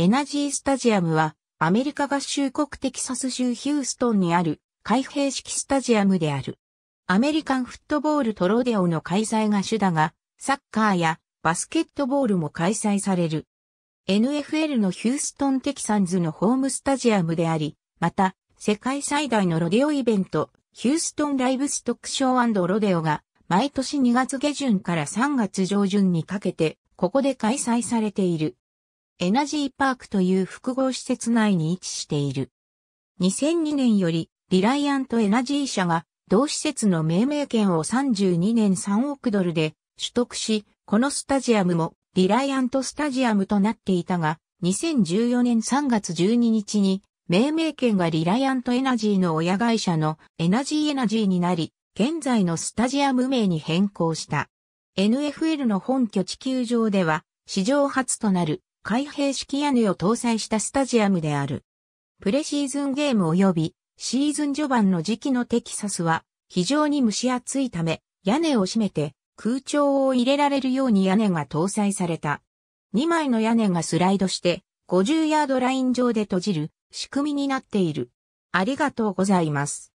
エナジースタジアムは、アメリカ合衆国テキサス州ヒューストンにある開閉式スタジアムである。アメリカンフットボールとロデオの開催が主だが、サッカーやバスケットボールも開催される。NFL のヒューストンテキサンズのホームスタジアムであり、また、世界最大のロデオイベント、ヒューストンライブストックショーロデオが、毎年2月下旬から3月上旬にかけて、ここで開催されている。エナジーパークという複合施設内に位置している。2002年よりリライアントエナジー社が同施設の命名権を32年3億ドルで取得し、このスタジアムもリライアントスタジアムとなっていたが、2014年3月12日に命名権がリライアントエナジーの親会社のエナジーエナジーになり、現在のスタジアム名に変更した。NFL の本拠地球場では史上初となる開閉式屋根を搭載したスタジアムである。プレシーズンゲーム及びシーズン序盤の時期のテキサスは非常に蒸し暑いため屋根を閉めて空調を入れられるように屋根が搭載された。2枚の屋根がスライドして50ヤードライン上で閉じる仕組みになっている。ありがとうございます。